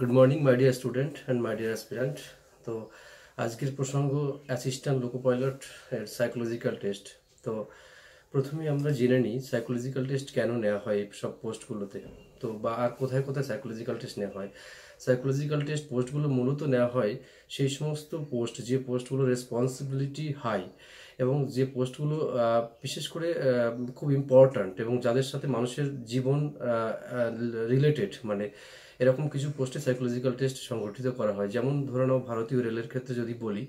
good morning my dear student and my dear aspirant তো আজকের প্রসঙ্গ অ্যাসিস্ট্যান্ট লোকো পাইলট এর সাইকোলজিক্যাল টেস্ট তো প্রথমে আমরা জেনে নিই সাইকোলজিক্যাল টেস্ট কেন নেওয়া হয় সব পোস্টগুলোতে তো বা আর কোথায় কোথায় সাইকোলজিক্যাল টেস্ট নেওয়া হয় সাইকোলজিক্যাল টেস্ট পোস্টগুলো মূলত নেওয়া হয় সেই সমস্ত পোস্ট যে পোস্টগুলো রেসপন্সিবিলিটি হাই এবং যে পোস্টগুলো বিশেষ করে খুব ইম্পর্ট্যান্ট এবং যাদের সাথে মানুষের জীবন রিলেটেড মানে এরকম কিছু পোস্টে সাইকোলজিক্যাল টেস্ট সংগঠিত করা হয় যেমন ধরে নাও ভারতীয় রেলের ক্ষেত্রে যদি বলি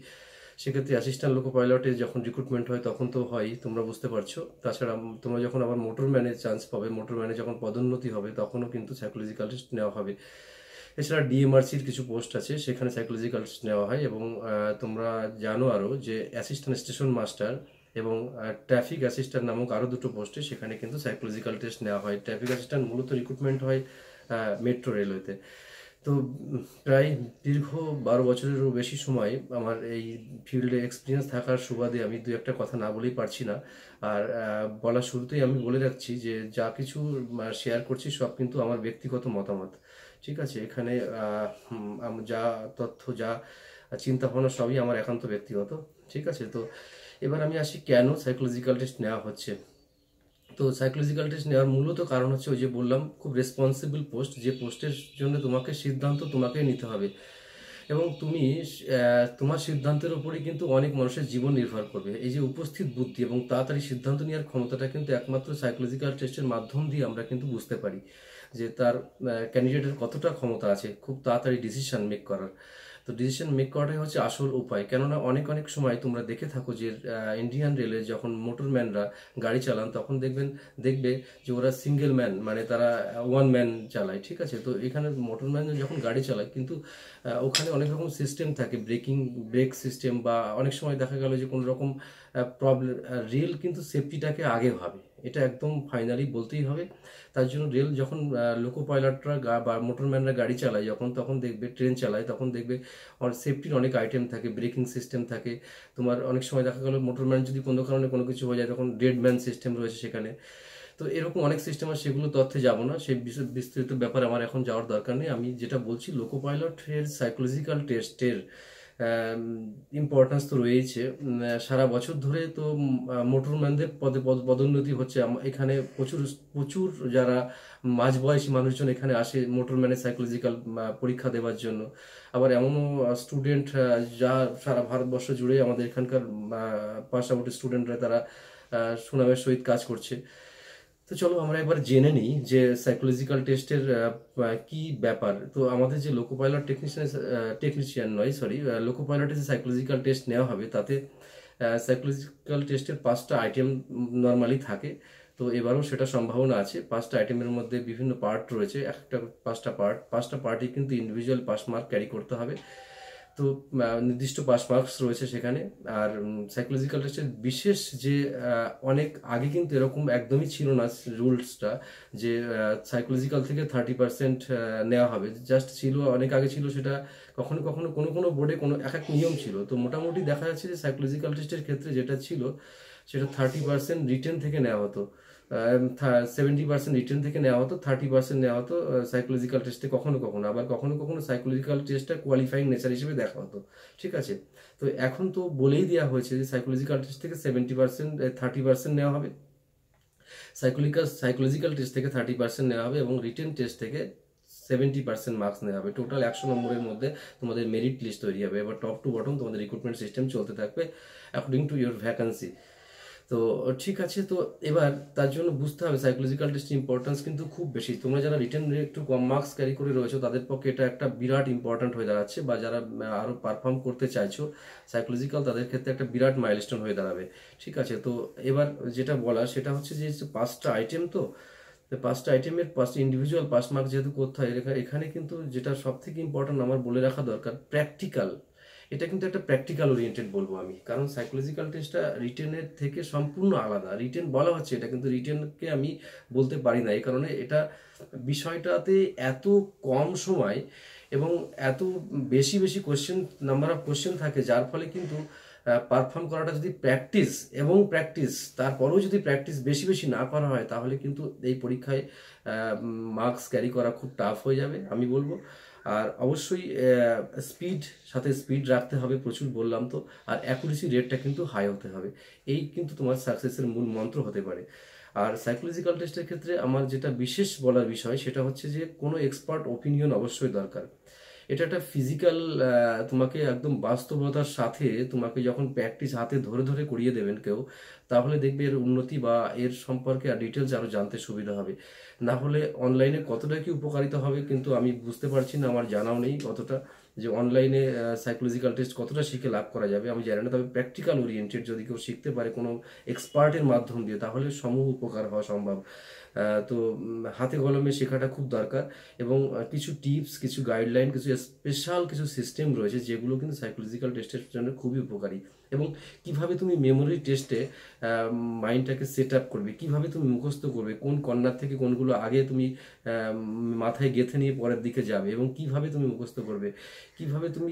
সেক্ষেত্রে অ্যাসিস্ট্যান্ট লোকো পাইলটে যখন রিক্রুটমেন্ট হয় তখন তো হয় তোমরা বুঝতে পারছো তাছাড়া তোমরা যখন আবার মোটরম্যানে চান্স পাবে মোটরম্যানে যখন পদোন্নতি হবে তখনও কিন্তু সাইকোলজিক্যাল টেস্ট নেওয়া হবে এছাড়া ডিএমআরসির কিছু পোস্ট আছে সেখানে সাইকোলজিক্যাল টেস্ট নেওয়া হয় এবং তোমরা জানো আরও যে অ্যাসিস্ট্যান্ট স্টেশন মাস্টার এবং ট্রাফিক অ্যাসিস্ট্যান্ট নামক আরও দুটো পোস্টে সেখানে কিন্তু সাইকোলজিক্যাল টেস্ট নেওয়া হয় ট্রাফিক অ্যাসিস্ট্যান্ট মূলত রিক্রুটমেন্ট হয় মেট্রো হ্যাঁ, রেলওয়েতে তো প্রায় দীর্ঘ বারো বছরেরও বেশি সময় আমার এই ফিল্ডে এক্সপিরিয়েন্স থাকার সুবাদে আমি দু একটা কথা না বলেই পারছি না আর বলার শুরুতেই আমি বলে রাখছি যে যা কিছু শেয়ার করছি সব কিন্তু আমার ব্যক্তিগত মতামত ঠিক আছে এখানে যা তথ্য যা চিন্তা ভাবনা সবই আমার একান্ত ব্যক্তিগত ঠিক আছে তো এবার আমি আসি কেন সাইকোলজিক্যাল টেস্ট নেওয়া হচ্ছে তো সাইকোলজিক্যাল টেস্ট নেওয়ার মূলত কারণ হচ্ছে ওই যে বললাম খুব রেসপন্সিবল পোস্ট যে পোস্টের জন্য তোমাকে সিদ্ধান্ত তোমাকেই নিতে হবে এবং তুমি তোমার সিদ্ধান্তের উপরে কিন্তু অনেক মানুষের জীবন নির্ভর করবে এই যে উপস্থিত বুদ্ধি এবং তাড়াতাড়ি সিদ্ধান্ত নেওয়ার ক্ষমতাটা কিন্তু একমাত্র সাইকোলজিক্যাল টেস্টের মাধ্যম দিয়ে আমরা কিন্তু বুঝতে পারি যে তার ক্যান্ডিডেটের কতটা ক্ষমতা আছে খুব তাড়াতাড়ি ডিসিশন মেক করার তো ডিসিশন মেক করাটাই হচ্ছে আসল উপায় কেননা অনেক অনেক সময় তোমরা দেখে থাকো যে ইন্ডিয়ান রেলে যখন মোটরম্যানরা গাড়ি চালান তখন দেখবেন দেখবে যে ওরা সিঙ্গেল ম্যান মানে তারা ওয়ান ম্যান চালায় ঠিক আছে তো এখানে মোটরম্যান যখন গাড়ি চালায় কিন্তু ওখানে অনেক রকম সিস্টেম থাকে ব্রেকিং ব্রেক সিস্টেম বা অনেক সময় দেখা গেল যে কোনো রকম প্রবলেম রেল কিন্তু সেফটিটাকে আগে ভাবে এটা একদম ফাইনালি বলতেই হবে তার জন্য রেল যখন লোকো পাইলটরা গা বা মোটরম্যানরা গাড়ি চালায় যখন তখন দেখবে ট্রেন চালায় তখন দেখবে আমার সেফটির অনেক আইটেম থাকে ব্রেকিং সিস্টেম থাকে তোমার অনেক সময় দেখা গেলো মোটরম্যান যদি কোনো কারণে কোনো কিছু হয়ে যায় তখন ডেড ম্যান সিস্টেম রয়েছে সেখানে তো এরকম অনেক সিস্টেম আর সেগুলো তথ্যে যাবো না সেই বিস্তৃত ব্যাপারে আমার এখন যাওয়ার দরকার নেই আমি যেটা বলছি লোকো পাইলটের সাইকোলজিক্যাল টেস্টের ইম্পর্টেন্স তো রয়েছে সারা বছর ধরে তো মোটরম্যানদের পদে পদোন্নতি হচ্ছে এখানে প্রচুর প্রচুর যারা মাঝবয়সী মানুষজন এখানে আসে মোটরম্যানের সাইকোলজিক্যাল পরীক্ষা দেওয়ার জন্য আবার এমনও স্টুডেন্ট যা সারা ভারতবর্ষ জুড়ে আমাদের এখানকার পাস স্টুডেন্টরা তারা সুনামের সহিত কাজ করছে তো চলো আমরা একবার জেনে নিই যে সাইকোলজিক্যাল টেস্টের কি ব্যাপার তো আমাদের যে লোকো পাইলট টেকনিশিয়ান টেকনিশিয়ান নয় সরি লোকো পাইলটের যে সাইকোলজিক্যাল টেস্ট নেওয়া হবে তাতে সাইকোলজিক্যাল টেস্টের পাঁচটা আইটেম নর্মালি থাকে তো এবারও সেটা সম্ভাবনা আছে পাঁচটা আইটেমের মধ্যে বিভিন্ন পার্ট রয়েছে একটা পাঁচটা পার্ট পাঁচটা পার্টই কিন্তু ইন্ডিভিজুয়াল পাস মার্ক ক্যারি করতে হবে তো নির্দিষ্ট পাস মার্কস রয়েছে সেখানে আর সাইকোলজিক্যাল টেস্টের বিশেষ যে অনেক আগে কিন্তু এরকম একদমই ছিল না রুলসটা যে সাইকোলজিক্যাল থেকে থার্টি পার্সেন্ট নেওয়া হবে জাস্ট ছিল অনেক আগে ছিল সেটা কখনো কখনো কোনো কোনো বোর্ডে কোনো এক এক নিয়ম ছিল তো মোটামুটি দেখা যাচ্ছে যে সাইকোলজিক্যাল টেস্টের ক্ষেত্রে যেটা ছিল সেটা থার্টি পার্সেন্ট রিটার্ন থেকে নেওয়া হতো সেভেন্টি পার্সেন্ট রিটার্ন থেকে নেওয়া হতো থার্টি পার্সেন্ট নেওয়া হতো সাইকোলজিক্যাল টেস্টে কখনো কখনো আবার কখনো কখনো সাইকোলজিক্যাল টেস্টটা কোয়ালিফাইং নেচার হিসেবে দেখা হতো ঠিক আছে তো এখন তো বলেই দেওয়া হয়েছে যে সাইকোলজিক্যাল টেস্ট থেকে সেভেন্টি পার্সেন্ট থার্টি পার্সেন্ট নেওয়া হবে সাইকোলিক্যাল সাইকোলজিক্যাল টেস্ট থেকে থার্টি পার্সেন্ট নেওয়া হবে এবং রিটার্ন টেস্ট থেকে সেভেন্টি পার্সেন্ট মার্কস নেওয়া হবে টোটাল একশো নম্বরের মধ্যে তোমাদের মেরিট লিস্ট তৈরি হবে এবার টপ টু বটম তোমাদের রিক্রুটমেন্ট সিস্টেম চলতে থাকবে অ্যাকর্ডিং টু ইউর ভ্যাকান্সি তো ঠিক আছে তো এবার তার জন্য বুঝতে হবে সাইকোলজিক্যাল টেস্টের ইম্পর্টেন্স কিন্তু খুব বেশি তোমরা যারা রিটার্ন একটু কম মার্কস ক্যারি করে রয়েছো তাদের পক্ষে এটা একটা বিরাট ইম্পর্ট্যান্ট হয়ে দাঁড়াচ্ছে বা যারা আরও পারফর্ম করতে চাইছো সাইকোলজিক্যাল তাদের ক্ষেত্রে একটা বিরাট মাইলস্টোন হয়ে দাঁড়াবে ঠিক আছে তো এবার যেটা বলা সেটা হচ্ছে যে পাঁচটা আইটেম তো পাঁচটা আইটেমের পাঁচটা ইন্ডিভিজুয়াল পাঁচ মার্ক যেহেতু করতে হয় এখানে কিন্তু যেটা সব থেকে ইম্পর্ট্যান্ট আমার বলে রাখা দরকার প্র্যাকটিক্যাল এটা কিন্তু একটা প্র্যাকটিক্যাল ওরিয়েন্টেড বলবো আমি কারণ সাইকোলজিক্যাল টেস্টটা রিটেনের থেকে সম্পূর্ণ আলাদা রিটেন বলা হচ্ছে এটা কিন্তু রিটেনকে আমি বলতে পারি না এই কারণে এটা বিষয়টাতে এত কম সময় এবং এত বেশি বেশি কোশ্চেন নাম্বার অফ কোশ্চেন থাকে যার ফলে কিন্তু পারফর্ম করাটা যদি প্র্যাকটিস এবং প্র্যাকটিস তারপরেও যদি প্র্যাকটিস বেশি বেশি না করা হয় তাহলে কিন্তু এই পরীক্ষায় মার্কস ক্যারি করা খুব টাফ হয়ে যাবে আমি বলবো আর অবশ্যই স্পিড সাথে স্পিড রাখতে হবে প্রচুর বললাম তো আর অ্যাকুরেসি রেটটা কিন্তু হাই হতে হবে এই কিন্তু তোমার সাকসেসের মূল মন্ত্র হতে পারে আর সাইকোলজিক্যাল টেস্টের ক্ষেত্রে আমার যেটা বিশেষ বলার বিষয় সেটা হচ্ছে যে কোনো এক্সপার্ট ওপিনিয়ন অবশ্যই দরকার এটা একটা ফিজিক্যাল তোমাকে একদম বাস্তবতার সাথে তোমাকে যখন প্র্যাকটিস হাতে ধরে ধরে করিয়ে দেবেন কেউ তাহলে দেখবে এর উন্নতি বা এর সম্পর্কে আর ডিটেলস আরও জানতে সুবিধা হবে না হলে অনলাইনে কতটা কি উপকারিতা হবে কিন্তু আমি বুঝতে পারছি না আমার জানাও নেই কতটা যে অনলাইনে সাইকোলজিক্যাল টেস্ট কতটা শিখে লাভ করা যাবে আমি জানি না তবে প্র্যাকটিক্যাল ওরিয়েন্টেড যদি কেউ শিখতে পারে কোনো এক্সপার্টের মাধ্যম দিয়ে তাহলে সমূহ উপকার হওয়া সম্ভব তো হাতে কলমে শেখাটা খুব দরকার এবং কিছু টিপস কিছু গাইডলাইন কিছু স্পেশাল কিছু সিস্টেম রয়েছে যেগুলো কিন্তু সাইকোলজিক্যাল টেস্টের জন্য খুবই উপকারী এবং কিভাবে তুমি মেমোরি টেস্টে মাইন্ডটাকে সেট আপ করবে কীভাবে তুমি মুখস্থ করবে কোন কন্যার থেকে কোনগুলো আগে তুমি মাথায় গেঁথে নিয়ে পরের দিকে যাবে এবং কিভাবে তুমি মুখস্থ করবে কিভাবে তুমি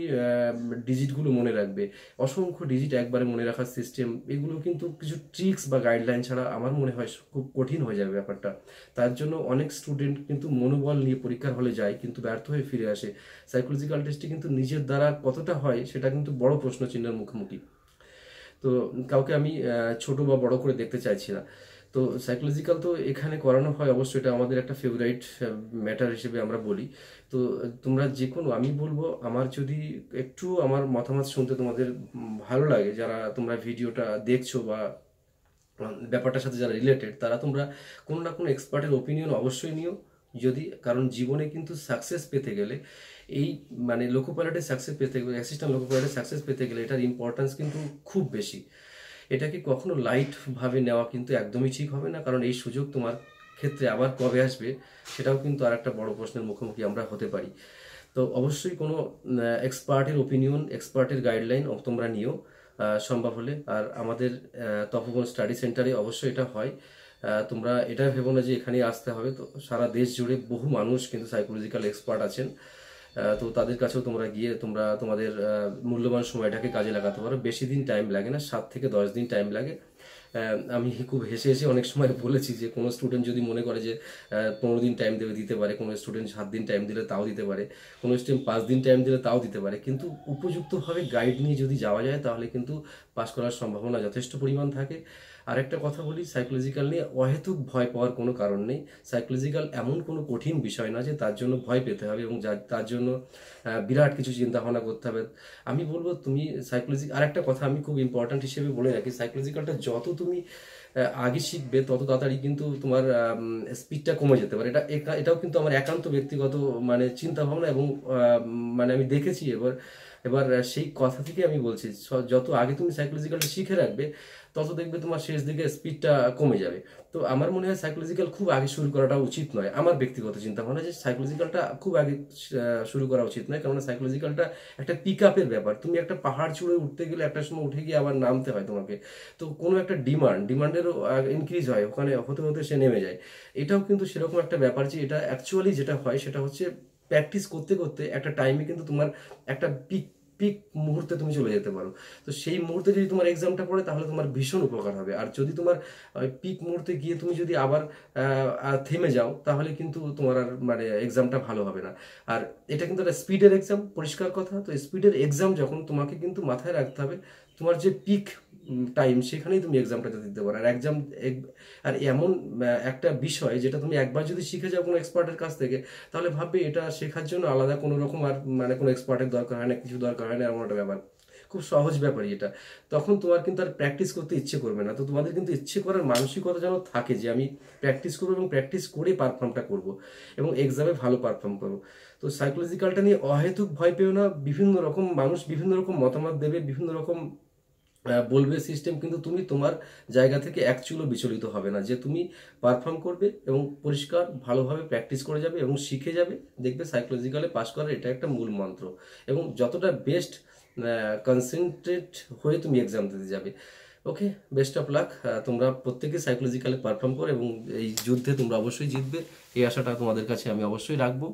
ডিজিটগুলো মনে রাখবে অসংখ্য ডিজিট একবারে মনে রাখার সিস্টেম এগুলো কিন্তু কিছু ট্রিক্স বা গাইডলাইন ছাড়া আমার মনে হয় খুব কঠিন হয়ে যাবে ব্যাপারটা তার জন্য অনেক স্টুডেন্ট কিন্তু মনোবল নিয়ে পরীক্ষার হলে যায় কিন্তু ব্যর্থ হয়ে ফিরে আসে সাইকোলজিক্যাল টেস্টে কিন্তু নিজের দ্বারা কতটা হয় সেটা কিন্তু বড় প্রশ্ন চিহ্নের মুখোমুখি তো কাউকে আমি ছোট বা বড় করে দেখতে চাইছি না তো সাইকোলজিক্যাল তো এখানে করানো হয় অবশ্যই এটা আমাদের একটা ফেভারিট ম্যাটার হিসেবে আমরা বলি তো তোমরা যে কোনো আমি বলবো আমার যদি একটু আমার মতামত শুনতে তোমাদের ভালো লাগে যারা তোমরা ভিডিওটা দেখছো বা ব্যাপারটার সাথে যারা রিলেটেড তারা তোমরা কোনো না কোনো এক্সপার্টের ওপিনিয়ন অবশ্যই নিও যদি কারণ জীবনে কিন্তু সাকসেস পেতে গেলে এই মানে লোকো পাইলটের সাকসেস পেতে গেলে অ্যাসিস্ট্যান্ট লোকো পাইলটের সাকসেস পেতে গেলে এটার ইম্পর্টেন্স কিন্তু খুব বেশি এটাকে কখনো লাইটভাবে নেওয়া কিন্তু একদমই ঠিক হবে না কারণ এই সুযোগ তোমার ক্ষেত্রে আবার কবে আসবে সেটাও কিন্তু আর একটা বড়ো প্রশ্নের মুখোমুখি আমরা হতে পারি তো অবশ্যই কোনো এক্সপার্টের ওপিনিয়ন এক্সপার্টের গাইডলাইন তোমরা নিও সম্ভব হলে আর আমাদের তপবন স্টাডি সেন্টারে অবশ্যই এটা হয় তোমরা এটা ভেবো না যে এখানেই আসতে হবে তো সারা দেশ জুড়ে বহু মানুষ কিন্তু সাইকোলজিক্যাল এক্সপার্ট আছেন তো তাদের কাছেও তোমরা গিয়ে তোমরা তোমাদের মূল্যবান সময়টাকে কাজে লাগাতে পারো বেশি দিন টাইম লাগে না সাত থেকে দশ দিন টাইম লাগে আমি খুব হেসে হেসে অনেক সময় বলেছি যে কোনো স্টুডেন্ট যদি মনে করে যে পনেরো দিন টাইম দেবে দিতে পারে কোনো স্টুডেন্ট সাত দিন টাইম দিলে তাও দিতে পারে কোনো স্টুডেন্ট পাঁচ দিন টাইম দিলে তাও দিতে পারে কিন্তু উপযুক্তভাবে গাইড নিয়ে যদি যাওয়া যায় তাহলে কিন্তু পাস করার সম্ভাবনা যথেষ্ট পরিমাণ থাকে আর একটা কথা বলি সাইকোলজিক্যাল নিয়ে অহেতুক ভয় পাওয়ার কোনো কারণ নেই সাইকোলজিক্যাল এমন কোনো কঠিন বিষয় না যে তার জন্য ভয় পেতে হবে এবং তার জন্য বিরাট কিছু চিন্তা ভাবনা করতে হবে আমি বলবো তুমি সাইকোলজি আর একটা কথা আমি খুব ইম্পর্ট্যান্ট হিসেবে বলে রাখি সাইকোলজিক্যালটা যত তুমি আগে শিখবে তত তাড়াতাড়ি কিন্তু তোমার স্পিডটা কমে যেতে পারে এটা এটাও কিন্তু আমার একান্ত ব্যক্তিগত মানে চিন্তা ভাবনা এবং মানে আমি দেখেছি এবার এবার সেই কথা থেকে আমি বলছি যত আগে তুমি সাইকোলজিক্যালটা শিখে রাখবে তত দেখবে তোমার শেষ দিকে স্পিডটা কমে যাবে তো আমার মনে হয় সাইকোলজিক্যাল খুব আগে শুরু করাটা উচিত নয় আমার ব্যক্তিগত চিন্তা ভাবনা যে সাইকোলজিক্যালটা খুব আগে শুরু করা উচিত নয় কেননা সাইকোলজিক্যালটা একটা পিক আপের ব্যাপার তুমি একটা পাহাড় চুড়ে উঠতে গেলে একটা সময় উঠে গিয়ে আবার নামতে হয় তোমাকে তো কোনো একটা ডিমান্ড ডিমান্ডেরও ইনক্রিজ হয় ওখানে হতে হতে সে নেমে যায় এটাও কিন্তু সেরকম একটা ব্যাপার যে এটা অ্যাকচুয়ালি যেটা হয় সেটা হচ্ছে প্র্যাকটিস করতে করতে একটা টাইমে কিন্তু তোমার একটা পিক পিক মুহূর্তে তুমি চলে যেতে পারো তো সেই মুহূর্তে যদি তোমার এক্সামটা পড়ে তাহলে তোমার ভীষণ উপকার হবে আর যদি তোমার পিক মুহূর্তে গিয়ে তুমি যদি আবার থেমে যাও তাহলে কিন্তু তোমার আর মানে এক্সামটা ভালো হবে না আর এটা কিন্তু একটা স্পিডের এক্সাম পরিষ্কার কথা তো স্পিডের এক্সাম যখন তোমাকে কিন্তু মাথায় রাখতে হবে তোমার যে পিক টাইম সেখানেই তুমি এক্সামটাতে দিতে পারো আর এক্সাম আর এমন একটা বিষয় যেটা তুমি একবার যদি শিখে যাও কোনো এক্সপার্টের কাছ থেকে তাহলে ভাববে এটা শেখার জন্য আলাদা কোনো রকম আর মানে কোনো এক্সপার্টের দরকার হয় না কিছু দরকার হয় না এমন একটা ব্যাপার খুব সহজ ব্যাপারই এটা তখন তোমার কিন্তু আর প্র্যাকটিস করতে ইচ্ছে করবে না তো তোমাদের কিন্তু ইচ্ছে করার মানসিকতা যেন থাকে যে আমি প্র্যাকটিস করবো এবং প্র্যাকটিস করে পারফর্মটা করব এবং এক্সামে ভালো পারফর্ম করবো তো সাইকোলজিক্যালটা নিয়ে অহেতুক ভয় পেও না বিভিন্ন রকম মানুষ বিভিন্ন রকম মতামত দেবে বিভিন্ন রকম বলবে সিস্টেম কিন্তু তুমি তোমার জায়গা থেকে অ্যাকচুয়ালও বিচলিত হবে না যে তুমি পারফর্ম করবে এবং পরিষ্কার ভালোভাবে প্র্যাকটিস করে যাবে এবং শিখে যাবে দেখবে সাইকোলজিক্যালে পাস করার এটা একটা মূল মন্ত্র এবং যতটা বেস্ট কনসেন্ট্রেট হয়ে তুমি এক্সাম দিতে যাবে ওকে বেস্ট অফ লাক তোমরা প্রত্যেকে সাইকোলজিক্যালে পারফর্ম করো এবং এই যুদ্ধে তোমরা অবশ্যই জিতবে এই আশাটা তোমাদের কাছে আমি অবশ্যই রাখবো